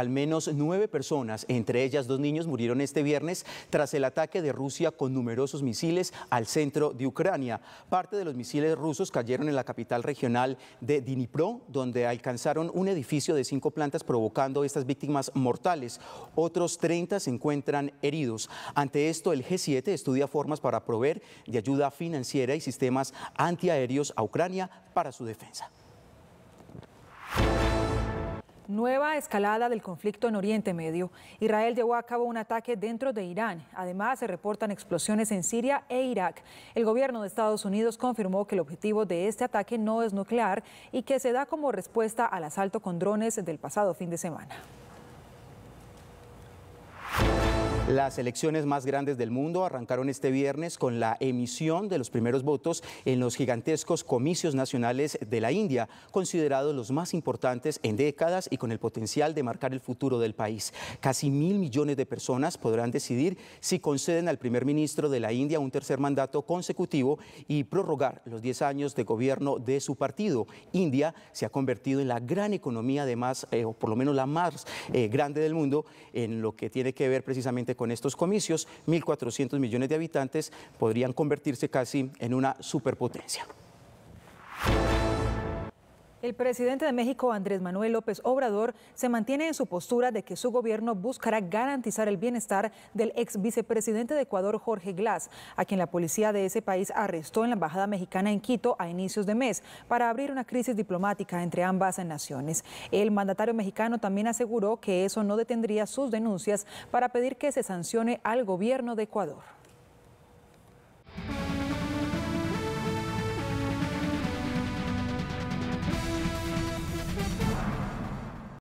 Al menos nueve personas, entre ellas dos niños, murieron este viernes tras el ataque de Rusia con numerosos misiles al centro de Ucrania. Parte de los misiles rusos cayeron en la capital regional de Dnipro, donde alcanzaron un edificio de cinco plantas provocando estas víctimas mortales. Otros 30 se encuentran heridos. Ante esto, el G7 estudia formas para proveer de ayuda financiera y sistemas antiaéreos a Ucrania para su defensa. Nueva escalada del conflicto en Oriente Medio. Israel llevó a cabo un ataque dentro de Irán. Además, se reportan explosiones en Siria e Irak. El gobierno de Estados Unidos confirmó que el objetivo de este ataque no es nuclear y que se da como respuesta al asalto con drones del pasado fin de semana. Las elecciones más grandes del mundo arrancaron este viernes con la emisión de los primeros votos en los gigantescos comicios nacionales de la India, considerados los más importantes en décadas y con el potencial de marcar el futuro del país. Casi mil millones de personas podrán decidir si conceden al primer ministro de la India un tercer mandato consecutivo y prorrogar los 10 años de gobierno de su partido. India se ha convertido en la gran economía, además, eh, o por lo menos la más eh, grande del mundo, en lo que tiene que ver precisamente con con estos comicios, 1.400 millones de habitantes podrían convertirse casi en una superpotencia. El presidente de México, Andrés Manuel López Obrador, se mantiene en su postura de que su gobierno buscará garantizar el bienestar del ex vicepresidente de Ecuador, Jorge Glass, a quien la policía de ese país arrestó en la Embajada Mexicana en Quito a inicios de mes para abrir una crisis diplomática entre ambas naciones. El mandatario mexicano también aseguró que eso no detendría sus denuncias para pedir que se sancione al gobierno de Ecuador.